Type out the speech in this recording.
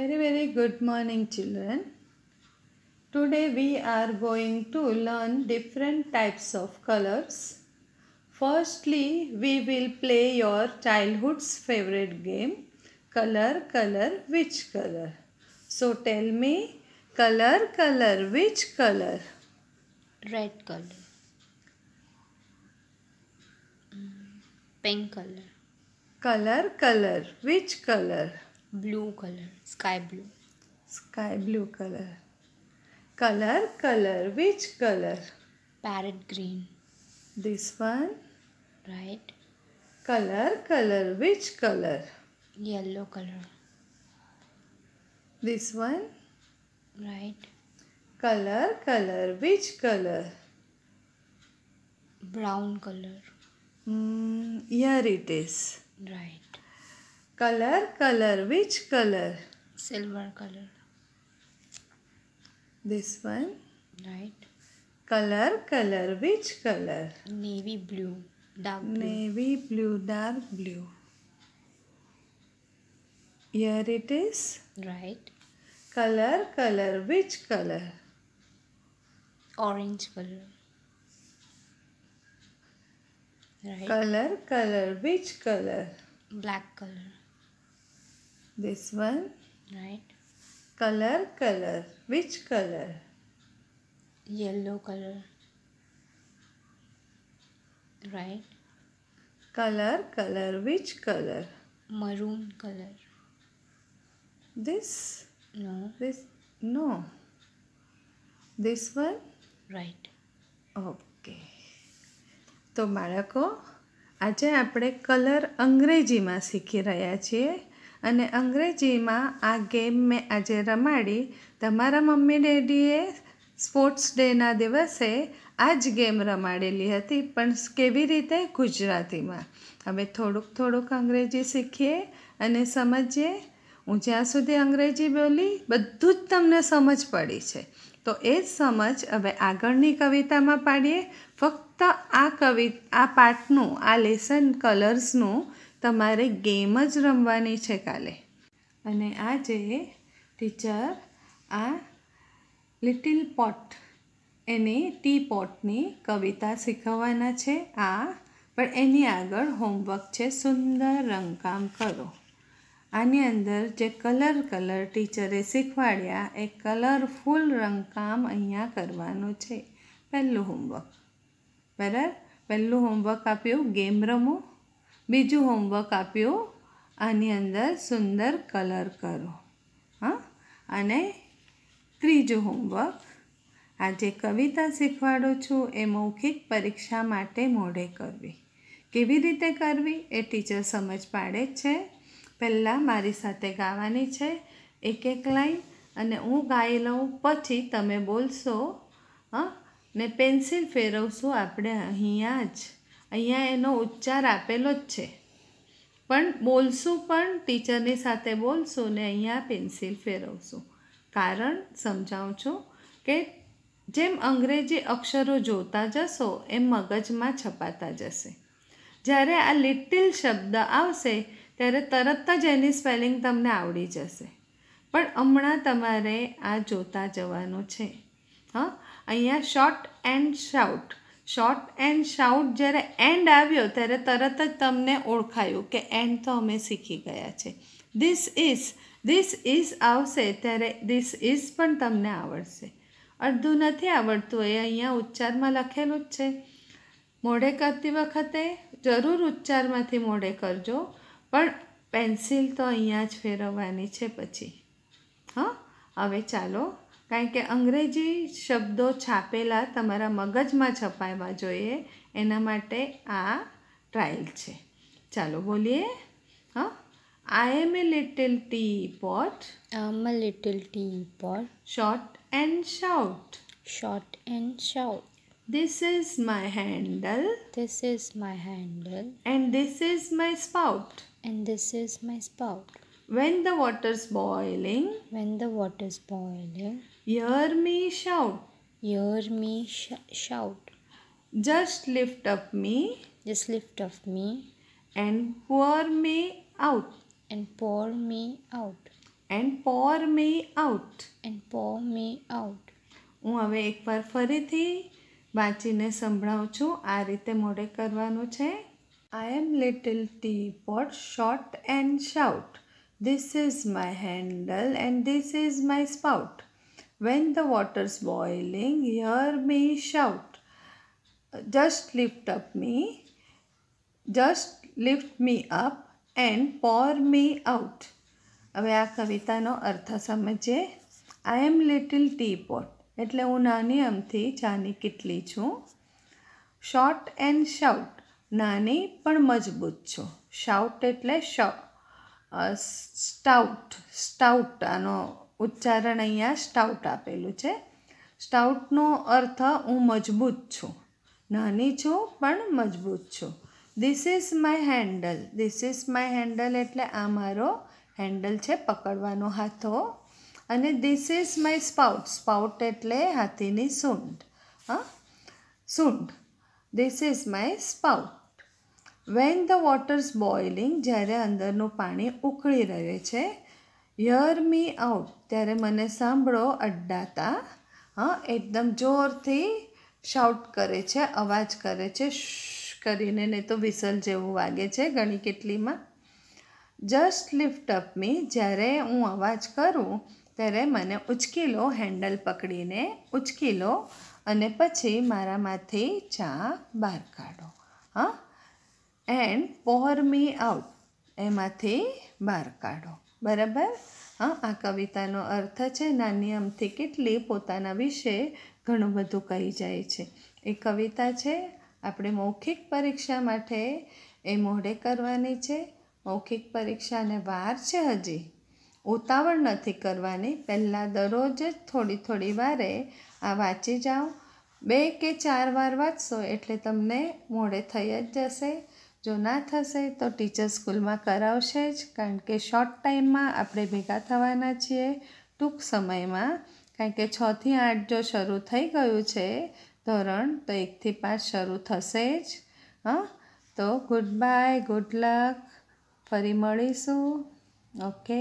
very very good morning children today we are going to learn different types of colors firstly we will play your childhood's favorite game color color which color so tell me color color which color red color pink color color color which color blue color sky blue sky blue color color color which color parrot green this one right color color which color yellow color this one right color color which color brown color mm, here it is right color color which color silver color this one right color color which color navy blue dark blue. navy blue dark blue here it is right color color which color orange color right color color which color black color This one? Right. Color, color. Which color? Yellow color. Right. Color, color. Which color? Maroon color. This? No. This? No. This one? Right. Okay તો બાળકો આજે આપણે colour અંગ્રેજીમાં શીખી રહ્યા છીએ અને અંગ્રેજીમાં આ ગેમ મેં આજે રમાડી તમારા મમ્મી ડેડીએ સ્પોર્ટ્સ ડેના દિવસે આ જ ગેમ રમાડેલી હતી પણ કેવી રીતે ગુજરાતીમાં હવે થોડુંક થોડુંક અંગ્રેજી શીખીએ અને સમજીએ હું જ્યાં સુધી અંગ્રેજી બોલી બધું જ તમને સમજ પડી છે તો એ જ સમજ હવે આગળની કવિતામાં પાડીએ ફક્ત આ કવિ આ પાઠનું આ લેસન કલર્સનું તમારે ગેમ જ રમવાની છે કાલે અને આજે ટીચર આ લિટિલ પોટ એની ટી પોટની કવિતા શીખવવાના છે આ પણ એની આગળ હોમવર્ક છે સુંદર રંગકામ કરો આની અંદર જે કલર કલર ટીચરે શીખવાડ્યા એ કલરફુલ રંગકામ અહીંયા કરવાનું છે પહેલું હોમવર્ક બરાબર પહેલું હોમવર્ક આપ્યું ગેમ રમો બીજું હોમવર્ક આપ્યું આની અંદર સુંદર કલર કરો હા અને ત્રીજું હોમવર્ક આજે કવિતા શીખવાડું છું એ મૌખિક પરીક્ષા માટે મોડે કરવી કેવી રીતે કરવી એ ટીચર સમજ પાડે છે પહેલાં મારી સાથે ગાવાની છે એક એક લાઈન અને હું ગાઈ લઉં પછી તમે બોલશો હા ને પેન્સિલ ફેરવશું આપણે અહીંયા જ અહીંયા એનો ઉચ્ચાર આપેલો જ છે પણ બોલશું પણ ટીચરની સાથે બોલશું ને અહીંયા પેન્સિલ ફેરવશું કારણ સમજાવું છું કે જેમ અંગ્રેજી અક્ષરો જોતા જશો એમ મગજમાં છપાતા જશે જ્યારે આ લિટિલ શબ્દ આવશે ત્યારે તરત જ એની સ્પેલિંગ તમને આવડી જશે પણ હમણાં તમારે આ જોતા જવાનું છે હા અહીંયા short and shout short and shout જ્યારે એન્ડ આવ્યો ત્યારે તરત જ તમને ઓળખાયું કે એન્ડ તો અમે શીખી ગયા છે ધીસ ઇઝ ધીસ ઇઝ આવશે ત્યારે ધીસ ઇઝ પણ તમને આવડશે અડધું નથી આવડતું એ અહીંયા ઉચ્ચારમાં લખેલું જ છે મોઢે કરતી વખતે જરૂર ઉચ્ચારમાંથી મોઢે કરજો પણ પેન્સિલ તો અહીંયા જ ફેરવવાની છે પછી હા હવે ચાલો કારણ કે અંગ્રેજી શબ્દો છાપેલા તમારા મગજમાં છપાવવા જોઈએ એના માટે આ ટ્રાયલ છે ચાલો બોલીએ હા આઈ એમ એ લિટિલ ટી પોટ આમ a little teapot short and shout short and shout this is my handle this is my handle and this is my spout and this is my spout when the water's boiling when the water's boiling hear me shout hear me sh shout. Just lift up me. Just lift up me. And pour me out. And pour me out. And pour me out and pour me out હું હવે એકવાર ફરીથી વાંચીને સંભળાવું છું આ રીતે મોડે કરવાનું છે I am little teapot short and shout this is my handle and this is my spout When the water's boiling, hear me shout. Just lift up me, just lift me up and pour me out. હવે આ કવિતાનો અર્થ સમજીએ આઈ એમ લિટિલ T pot એટલે હું નાની અમથી ચાની કેટલી છું short and shout નાની પણ મજબૂત છું શાઉટ એટલે સ્ટાઉટ સ્ટાઉટ આનો ઉચ્ચારણ અહીંયા સ્ટાઉટ આપેલું છે સ્ટાઉટનો અર્થ હું મજબૂત છું નાની છું પણ મજબૂત છું this is my handle this is my handle એટલે આ મારો હેન્ડલ છે પકડવાનો હાથો અને this is my spout spout એટલે હાથીની સૂંઢ હા સૂંઢ this is my spout when the water's boiling જ્યારે અંદરનું પાણી ઉકળી રહે છે હિયર મી આઉટ ત્યારે મને સાંભળો અડ્ડાતા હા એકદમ જોરથી શાઉટ કરે છે અવાજ કરે છે શ કરીને ને તો વિસલ જેવું વાગે છે ઘણી કેટલીમાં જસ્ટ લિફ્ટ અપ મી જ્યારે હું અવાજ કરું ત્યારે મને ઉચકી લો હેન્ડલ પકડીને ઉચકી લો અને પછી મારામાંથી ચા બહાર કાઢો હા એન્ડ પોહર મી આઉટ એમાંથી બહાર કાઢો બરાબર હા આ કવિતાનો અર્થ છે નાની અમથી કેટલી પોતાના વિશે ઘણું બધું કહી જાય છે એ કવિતા છે આપણે મૌખિક પરીક્ષા માટે એ મોઢે કરવાની છે મૌખિક પરીક્ષાને વાર છે હજી ઉતાવળ નથી કરવાની પહેલાં દરરોજ જ થોડી થોડી વારે આ વાંચી જાઓ બે કે ચાર વાર વાંચશો એટલે તમને મોડે થઈ જ જશે જો ના થશે તો ટીચર સ્કૂલમાં કરાવશે જ કારણ કે શોર્ટ ટાઈમમાં આપણે ભેગા થવાના છીએ ટૂંક સમયમાં કારણ કે છથી આઠ જો શરૂ થઈ ગયું છે ધોરણ તો એકથી પાંચ શરૂ થશે જ હં તો ગુડ બાય ગુડ લક ફરી મળીશું ઓકે